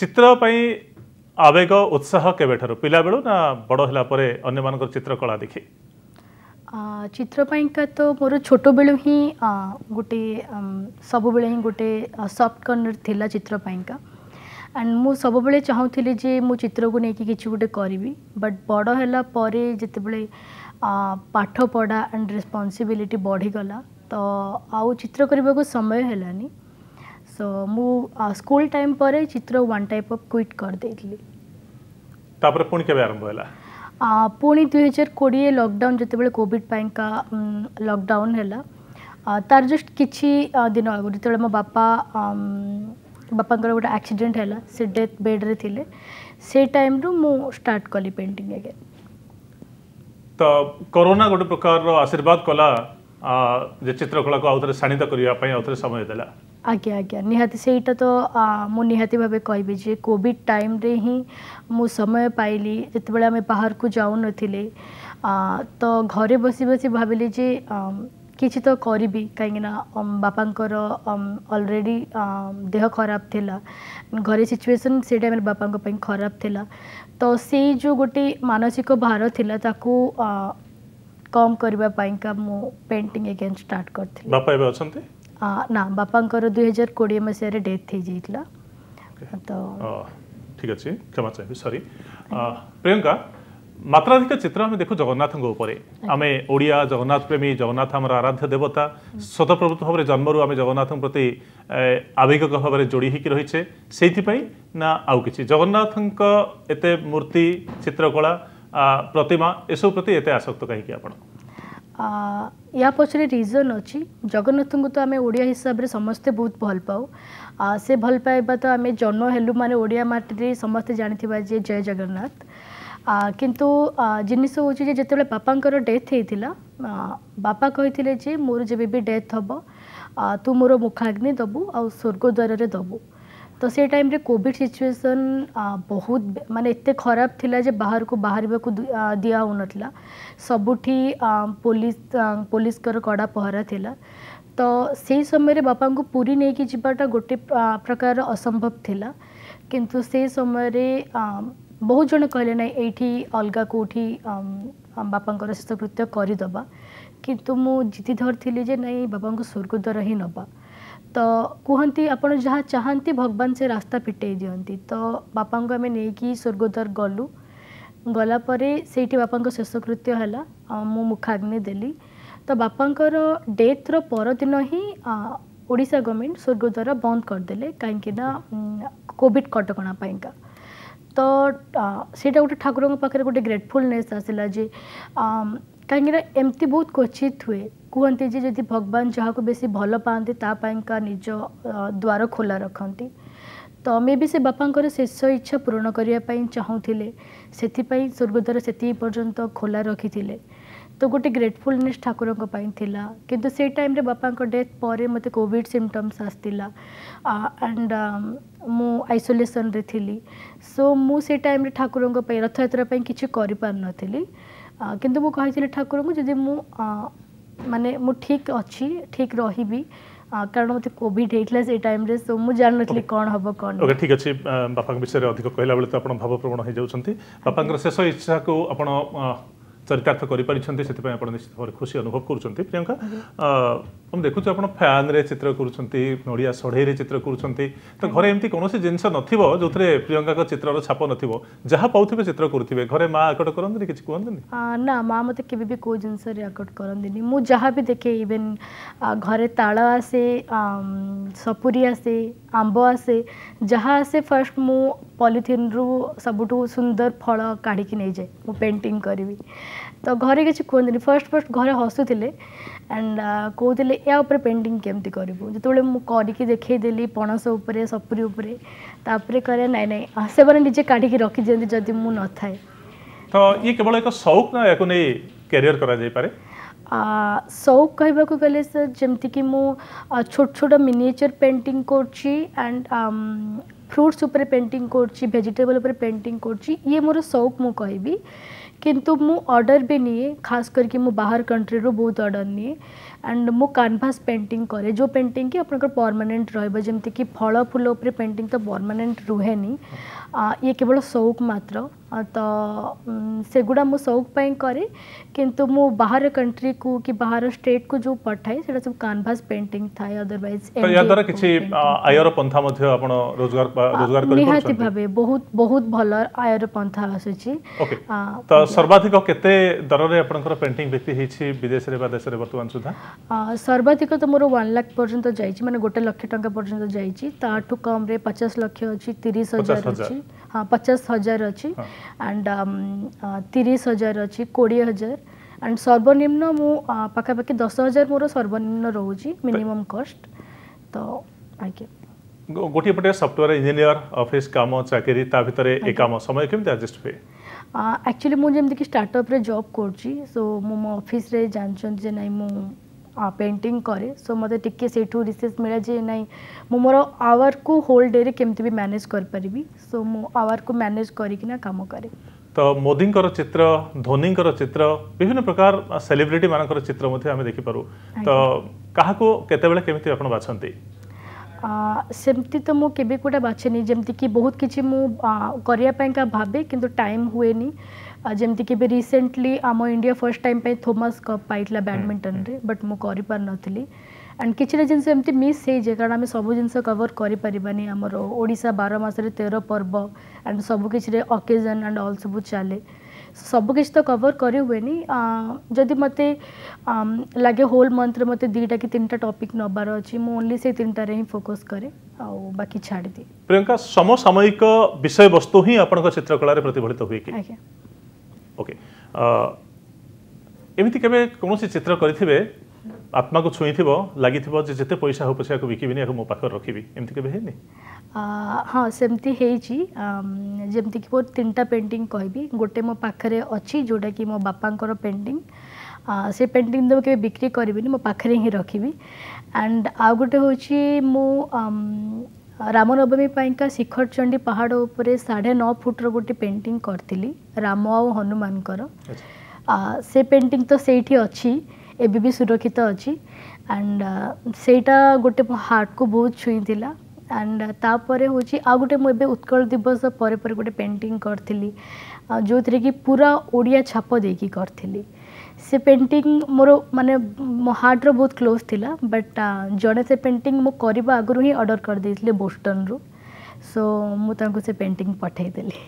ଚିତ୍ର ପାଇଁ ଆବେଗ ଉତ୍ସାହ କେବେଠାରୁ ପିଲାବେଳୁ ନା ବଡ଼ ହେଲା ପରେ ଅନ୍ୟମାନଙ୍କର ଚିତ୍ରକଳା ଦେଖି ଚିତ୍ର ପାଇଁକା ତ ମୋର ଛୋଟବେଳୁ ହିଁ ଗୋଟିଏ ସବୁବେଳେ ହିଁ ଗୋଟିଏ ସଫ୍ଟ କର୍ଣ୍ଣର ଥିଲା ଚିତ୍ର ପାଇଁକା ଆଣ୍ଡ ମୁଁ ସବୁବେଳେ ଚାହୁଁଥିଲି ଯେ ମୁଁ ଚିତ୍ରକୁ ନେଇକି କିଛି ଗୋଟେ କରିବି ବଟ୍ ବଡ଼ ହେଲା ପରେ ଯେତେବେଳେ ପାଠପଢ଼ା ଆଣ୍ଡ ରେସ୍ପନ୍ସିବିଲିଟି ବଢ଼ିଗଲା ତ ଆଉ ଚିତ୍ର କରିବାକୁ ସମୟ ହେଲାନି सो ମୁଁ ସ୍କୁଲ ଟାଇମ୍ ପରେ ଚିତ୍ର ୱାନ୍ ଟାଇପ୍ ଅଫ୍ କ୍ୱିଟ୍ କରିଦେଇଥିଲି ତାପରେ ପୁଣି କେବେ ଆରମ୍ଭ ହେଲା ପୁଣି ଦୁଇହଜାର କୋଡ଼ିଏ ଲକଡାଉନ୍ ଯେତେବେଳେ କୋଭିଡ଼ ପାଇଁକା ଲକଡାଉନ୍ ହେଲା ତାର ଜଷ୍ଟ କିଛି ଦିନ ଆଗରୁ ଯେତେବେଳେ ମୋ ବାପା ବାପାଙ୍କର ଗୋଟେ ଆକ୍ସିଡେଣ୍ଟ ହେଲା ସେ ଡେଥ୍ ବେଡ଼୍ରେ ଥିଲେ ସେ ଟାଇମ୍ରୁ ମୁଁ ଷ୍ଟାର୍ଟ କଲି ପେଣ୍ଟିଂ ଆଗେନ୍ ତ କରୋନା ଗୋଟେ ପ୍ରକାରର ଆଶୀର୍ବାଦ କଲା ଯେ ଚିତ୍ରକଳାକୁ ଆଉଥରେ ଶାଣିତ କରିବା ପାଇଁ ଆଉଥରେ ସମୟ ଦେଲା ଆଜ୍ଞା ଆଜ୍ଞା ନିହାତି ସେଇଟା ତ ମୁଁ ନିହାତି ଭାବେ କହିବି ଯେ କୋଭିଡ଼ ଟାଇମ୍ରେ ହିଁ ମୁଁ ସମୟ ପାଇଲି ଯେତେବେଳେ ଆମେ ବାହାରକୁ ଯାଉନଥିଲେ ତ ଘରେ ବସି ବସି ଭାବିଲି ଯେ କିଛି ତ କରିବି କାହିଁକିନା ବାପାଙ୍କର ଅଲରେଡ଼ି ଦେହ ଖରାପ ଥିଲା ଘରେ ସିଚୁଏସନ୍ ସେ ଟାଇମ୍ରେ ବାପାଙ୍କ ପାଇଁ ଖରାପ ଥିଲା ତ ସେଇ ଯେଉଁ ଗୋଟେ ମାନସିକ ଭାର ଥିଲା ତାକୁ କମ୍ କରିବା ପାଇଁକା ମୁଁ ପେଣ୍ଟିଂ ଏଗେନ୍ ଷ୍ଟାର୍ଟ କରିଥିଲି ବାପା ଏବେ ଅଛନ୍ତି ନା ବାପାଙ୍କର ଦୁଇ ହଜାର କୋଡ଼ିଏ ମସିହାରେ ଡେଥ୍ ହେଇଯାଇଥିଲା ତ ଠିକ୍ ଅଛି କ୍ଷମା ଚାହିଁବି ସରି ପ୍ରିୟଙ୍କା ମାତ୍ରାଧିକ ଚିତ୍ର ଆମେ ଦେଖୁ ଜଗନ୍ନାଥଙ୍କ ଉପରେ ଆମେ ଓଡ଼ିଆ ଜଗନ୍ନାଥ ପ୍ରେମୀ ଜଗନ୍ନାଥ ଆମର ଆରାଧ୍ୟ ଦେବତା ସ୍ୱତଃପ୍ରବୃତ୍ତ ଭାବରେ ଜନ୍ମରୁ ଆମେ ଜଗନ୍ନାଥଙ୍କ ପ୍ରତି ଆବେଗିକ ଭାବରେ ଯୋଡ଼ି ହେଇକି ରହିଛେ ସେଇଥିପାଇଁ ନା ଆଉ କିଛି ଜଗନ୍ନାଥଙ୍କ ଏତେ ମୂର୍ତ୍ତି ଚିତ୍ରକଳା ପ୍ରତିମା ଏସବୁ ପ୍ରତି ଏତେ ଆସକ୍ତ କାହିଁକି ଆପଣ या पछाडि रिजन ଅଛି ଜଗନ୍ନାଥଙ୍କୁ ତ ଆମେ ଓଡ଼ିଆ ହିସାବରେ ସମସ୍ତେ ବହୁତ ଭଲ ପାଉ ସେ ଭଲ ପାଇବା ତ ଆମେ ଜନ୍ମ ହେଲୁ ମାନେ ଓଡ଼ିଆ ମାଟିରେ ସମସ୍ତେ ଜାଣିଥିବା ଯେ ଜୟ ଜଗନ୍ନାଥ କିନ୍ତୁ ଜିନିଷ ହେଉଛି ଯେ ଯେତେବେଳେ ବାପାଙ୍କର ଡେଥ୍ ହେଇଥିଲା ବାପା କହିଥିଲେ ଯେ ମୋର ଯେବେ ବି ଡେଥ୍ ହେବ ତୁ ମୋର ମୁଖାଗ୍ନି ଦେବୁ ଆଉ ସ୍ୱର୍ଗଦ୍ୱାରରେ ଦେବୁ तो से टाइम कॉविड सिचुएसन बहुत मानते एत खराब थी जे बाहर को बाहर को दि ना सबुठ पुलिस पुलिस कड़ा पहरा थी तो से समय बापा को पूरी नहीं कि जीवाटा गोटे प्रकार असंभव थिला किंतु से समय रे बहुत जन कहले ना ये अलग कौटी बापा शेषकृत्य करदबा कितु मुझे जीति धरती जे नहीं बापा को स्वर्गद्वार ही नवा ତ କୁହନ୍ତି ଆପଣ ଯାହା ଚାହାନ୍ତି ଭଗବାନ ସେ ରାସ୍ତା ଫିଟେଇ ଦିଅନ୍ତି ତ ବାପାଙ୍କୁ ଆମେ ନେଇକି ସ୍ୱର୍ଗଦ୍ୱାର ଗଲୁ ଗଲା ପରେ ସେଇଠି ବାପାଙ୍କ ଶେଷକୃତ୍ୟ ହେଲା ମୁଁ ମୁଖାଗ୍ନି ଦେଲି ତ ବାପାଙ୍କର ଡେଥ୍ର ପରଦିନ ହିଁ ଓଡ଼ିଶା ଗଭର୍ଣ୍ଣମେଣ୍ଟ ସ୍ୱର୍ଗଦ୍ୱାର ବନ୍ଦ କରିଦେଲେ କାହିଁକିନା କୋଭିଡ଼ କଟକଣା ପାଇଁକା ତ ସେଇଟା ଗୋଟେ ଠାକୁରଙ୍କ ପାଖରେ ଗୋଟେ ଗ୍ରେଟଫୁଲନେସ୍ ଆସିଲା ଯେ कहीं एमती बहुत क्वचित हुए कहते जे जी भगवान जहाँ को बेस भल पाते निज द्वार खोला रखती तो मे भी से बापा शेष इच्छा पूरण करने चाहूँगे से स्वर्गदर से पर्यटन खोला रखी थे तो गोटे ग्रेटफुलने ठाकुर कितु से टाइम बापा डेथ पर मत कोड सिमटम्स आसला एंड मु आइसोलेसन थी सो मु टाइम ठाकुर रथयात्रापी कि କିନ୍ତୁ ମୁଁ କହିଥିଲି ଠାକୁରଙ୍କୁ ଯଦି ମୁଁ ମାନେ ମୁଁ ଠିକ୍ ଅଛି ଠିକ୍ ରହିବି କାରଣ ମୋତେ କୋଭିଡ୍ ହେଇଥିଲା ସେଇ ଟାଇମ୍ରେ ସୋ ମୁଁ ଜାଣିନଥିଲି କ'ଣ ହେବ କ'ଣ ଓକେ ଠିକ୍ ଅଛି ବାପାଙ୍କ ବିଷୟରେ ଅଧିକ କହିଲା ବେଳେ ତ ଆପଣ ଭାବପ୍ରବଣ ହେଇଯାଉଛନ୍ତି ବାପାଙ୍କର ଶେଷ ଇଚ୍ଛାକୁ ଆପଣ ଚରିତାର୍ଥ କରିପାରିଛନ୍ତି ସେଥିପାଇଁ ଆପଣ ନିଶ୍ଚିତ ଭାବରେ ଖୁସି ଅନୁଭବ କରୁଛନ୍ତି ପ୍ରିୟଙ୍କା ଆମେ ଦେଖୁଛୁ ଆପଣ ଫ୍ୟାନ୍ରେ ଚିତ୍ର କରୁଛନ୍ତି ନଡ଼ିଆ ସଢ଼େଇରେ ଚିତ୍ର କରୁଛନ୍ତି ତ ଘରେ ଏମିତି କୌଣସି ଜିନିଷ ନଥିବ ଯେଉଁଥିରେ ପ୍ରିୟଙ୍କାଙ୍କ ଚିତ୍ରର ଛାପ ନଥିବ ଯାହା ପାଉଥିବେ ଚିତ୍ର କରୁଥିବେ ଘରେ ମା ଆକଟ କରନ୍ତିନି କିଛି କୁହନ୍ତିନି ନା ମା ମୋତେ କେବେ ବି କେଉଁ ଜିନିଷରେ ଆକଟ କରନ୍ତିନି ମୁଁ ଯାହା ବି ଦେଖେ ଇଭେନ୍ ଘରେ ତାଳ ଆସେ ସପୁରୀ ଆସେ ଆମ୍ବ ଆସେ ଯାହା ଆସେ ଫାର୍ଷ୍ଟ ମୁଁ ପଲିଥିନ୍ରୁ ସବୁଠୁ ସୁନ୍ଦର ଫଳ କାଢ଼ିକି ନେଇଯାଏ ମୁଁ ପେଣ୍ଟିଂ କରିବି ତ ଘରେ କିଛି କୁହନ୍ତିନି ଫାର୍ଷ୍ଟ ଫାର୍ଷ୍ଟ ଘରେ ହସୁଥିଲେ ଆଣ୍ଡ କହୁଥିଲେ ୟା ଉପରେ ପେଣ୍ଟିଂ କେମିତି କରିବୁ ଯେତେବେଳେ ମୁଁ କରିକି ଦେଖେଇଦେଲି ପଣସ ଉପରେ ସପୁରୀ ଉପରେ ତାପରେ କରେ ନାଇଁ ନାଇଁ ସେମାନେ ନିଜେ କାଢ଼ିକି ରଖିଦିଅନ୍ତି ଯଦି ମୁଁ ନଥାଏ ତ ଇଏ କେବଳ ଏକ ସଉକ ନା ୟାକୁ ନେଇ କ୍ୟାରିୟର କରାଯାଇପାରେ ସଉକ କହିବାକୁ ଗଲେ ସାର୍ ଯେମିତିକି ମୁଁ ଛୋଟ ଛୋଟ ମିନିଏଚର୍ ପେଣ୍ଟିଂ କରୁଛି ଆଣ୍ଡ ଫ୍ରୁଟ୍ସ ଉପରେ ପେଣ୍ଟିଂ କରୁଛି ଭେଜିଟେବଲ୍ ଉପରେ ପେଣ୍ଟିଂ କରୁଛି ଇଏ ମୋର ସଉକ ମୁଁ କହିବି किंतु मुडर भी निए खास करके मुझ बाहर कंट्री रु बहुत अर्डर निए एंड मु कानभास पेट कै जो पेट कि आपर्मानेंट रमीक फल फूल पेट तो परमानेंट रुहे ये केवल सौक मात्र ତ ସେଗୁଡ଼ା ମୁଁ ସଉକ ପାଇଁ କରେ କିନ୍ତୁ ମୁଁ ବାହାର କଣ୍ଟ୍ରିକୁ କି ବାହାର ଷ୍ଟେଟ୍କୁ ଯେଉଁ ପଠାଏ ସେଇଟା ସବୁ କାନଭାସ୍ ପେଣ୍ଟିଂ ଥାଏ ଅଦରୱାଇଜ୍ ଏହାଦ୍ୱାରା କିଛି ଆୟର ପନ୍ଥା ମଧ୍ୟ ଆପଣ ରୋଜଗାର ରୋଜଗାର କରି ନିହାତି ଭାବେ ବହୁତ ବହୁତ ଭଲ ଆୟର ପନ୍ଥା ଆସୁଛି ତ ସର୍ବାଧିକ କେତେ ଦରରେ ଆପଣଙ୍କର ପେଣ୍ଟିଂ ବିକ୍ରି ହେଇଛି ବିଦେଶରେ ବା ଦେଶରେ ବର୍ତ୍ତମାନ ସୁଦ୍ଧା ସର୍ବାଧିକ ତ ମୋର ୱାନ୍ ଲାଖ ପର୍ଯ୍ୟନ୍ତ ଯାଇଛି ମାନେ ଗୋଟେ ଲକ୍ଷ ଟଙ୍କା ପର୍ଯ୍ୟନ୍ତ ଯାଇଛି ତାଠୁ କମ୍ରେ ପଚାଶ ଲକ୍ଷ ଅଛି ତିରିଶ ହଜାର ଅଛି ପଚାଶ ହଜାର ଅଛି ଆଣ୍ଡ ତିରିଶ ହଜାର ଅଛି କୋଡ଼ିଏ ହଜାର ଆଣ୍ଡ ସର୍ବନିମ୍ନ ମୁଁ ପାଖାପାଖି ଦଶ ହଜାର ମୋର ସର୍ବନିମ୍ନ ରହୁଛି ମିନିମମ୍ କଷ୍ଟ ତ ଆଜ୍ଞା ଗୋଟିଏ ପଟେ ସଫ୍ଟୱେୟାର ଇଞ୍ଜିନିୟର ଅଫିସ୍ କାମ ଚାକିରି ତା ଭିତରେ ଏ କାମ ସମୟ କେମିତି ଆଡ଼ଜଷ୍ଟ ହୁଏ ଆକ୍ଚୁଆଲି ମୁଁ ଯେମିତିକି ଷ୍ଟାର୍ଟଅପ୍ରେ ଜବ୍ କରୁଛି ସୋ ମୁଁ ମୋ ଅଫିସ୍ରେ ଜାଣିଛନ୍ତି ଯେ ନାଇଁ ମୁଁ पेंटिंग करे सो मत से रिसेस मिले जे ना मुझे मोर आवर को होल डे केमती भी मैनेज कर पारि सो मु आवर को मैनेज करना कम करे तो मोदी चित्र धोनी चित्र विभिन्न प्रकार सेलिब्रिटी मान चित्र देखिपर तो क्या कोई बाछती सेमती तो मुझे केवे कौटा बाछेनि जमीक बहुत किसी मुझे भावे कि टाइम हुए नहीं ଯେମିତିକି ଏବେ ରିସେଣ୍ଟଲି ଆମ ଇଣ୍ଡିଆ ଫାର୍ଷ୍ଟ ଟାଇମ୍ ପାଇଁ ଥୋମାସ୍ କପ୍ ପାଇଥିଲା ବ୍ୟାଡ଼ମିଣ୍ଟନରେ ବଟ୍ ମୁଁ କରିପାରିନଥିଲି ଆଣ୍ଡ କିଛିଟା ଜିନିଷ ଏମିତି ମିସ୍ ହେଇଯାଏ କାରଣ ଆମେ ସବୁ ଜିନିଷ କଭର୍ କରିପାରିବାନି ଆମର ଓଡ଼ିଶା ବାର ମାସରେ ତେର ପର୍ବ ଆଣ୍ଡ ସବୁ କିଛିରେ ଅକେଜନ୍ ଆଣ୍ଡ ଅଲ୍ ସବୁ ଚାଲେ ସବୁ କିଛି ତ କଭର୍ କରି ହୁଏନି ଯଦି ମୋତେ ଲାଗେ ହୋଲ୍ ମନ୍ଥରେ ମୋତେ ଦୁଇଟା କି ତିନିଟା ଟପିକ୍ ନେବାର ଅଛି ମୁଁ ଓନ୍ଲି ସେଇ ତିନିଟାରେ ହିଁ ଫୋକସ୍ କରେ ଆଉ ବାକି ଛାଡ଼ିଦିଏ ପ୍ରିୟଙ୍କା ସମସାମୟିକ ବିଷୟବସ୍ତୁ ହିଁ ଆପଣଙ୍କ ଚିତ୍ରକଳାରେ ପ୍ରତିଫଳିତ ହୁଏ କି ଆଜ୍ଞା ଏମିତି କେବେ କୌଣସି ଚିତ୍ର କରିଥିବେ ଆତ୍ମାକୁ ଛୁଇଁଥିବ ଲାଗିଥିବ ଯେ ଯେତେ ପଇସା ହଉ ପଛେ ୟାକୁ ବିକିବିନି ୟାକୁ ମୋ ପାଖରେ ରଖିବି ଏମିତି କେବେ ହେଇନି ହଁ ସେମିତି ହେଇଛି ଯେମିତିକି ମୋର ତିନିଟା ପେଣ୍ଟିଂ କହିବି ଗୋଟେ ମୋ ପାଖରେ ଅଛି ଯେଉଁଟାକି ମୋ ବାପାଙ୍କର ପେଣ୍ଟିଂ ସେ ପେଣ୍ଟିଂ ତ ମୁଁ କେବେ ବିକ୍ରି କରିବିନି ମୋ ପାଖରେ ହିଁ ରଖିବି ଆଣ୍ଡ ଆଉ ଗୋଟେ ହେଉଛି ମୁଁ ରାମନବମୀ ପାଇଁକା ଶିଖରଚଣ୍ଡୀ ପାହାଡ଼ ଉପରେ ସାଢ଼େ ନଅ ଫୁଟ୍ର ଗୋଟେ ପେଣ୍ଟିଂ କରିଥିଲି ରାମ ଆଉ ହନୁମାନଙ୍କର ସେ ପେଣ୍ଟିଂ ତ ସେଇଠି ଅଛି ଏବେ ବି ସୁରକ୍ଷିତ ଅଛି ଆଣ୍ଡ ସେଇଟା ଗୋଟେ ମୋ ହାର୍ଟକୁ ବହୁତ ଛୁଇଁଥିଲା ଆଣ୍ଡ ତାପରେ ହେଉଛି ଆଉ ଗୋଟେ ମୁଁ ଏବେ ଉତ୍କଳ ଦିବସ ପରେ ପରେ ଗୋଟେ ପେଣ୍ଟିଂ କରିଥିଲି ଯେଉଁଥିରେ କି ପୁରା ଓଡ଼ିଆ ଛାପ ଦେଇକି କରିଥିଲି ସେ ପେଣ୍ଟିଂ ମୋର ମାନେ ମୋ ହାର୍ଟର ବହୁତ କ୍ଲୋଜ୍ ଥିଲା ବଟ୍ ଜଣେ ସେ ପେଣ୍ଟିଂ ମୁଁ କରିବା ଆଗରୁ ହିଁ ଅର୍ଡ଼ର୍ କରିଦେଇଥିଲି ବୋଷ୍ଟନ୍ରୁ ସୋ ମୁଁ ତାଙ୍କୁ ସେ ପେଣ୍ଟିଂ ପଠାଇଦେଲି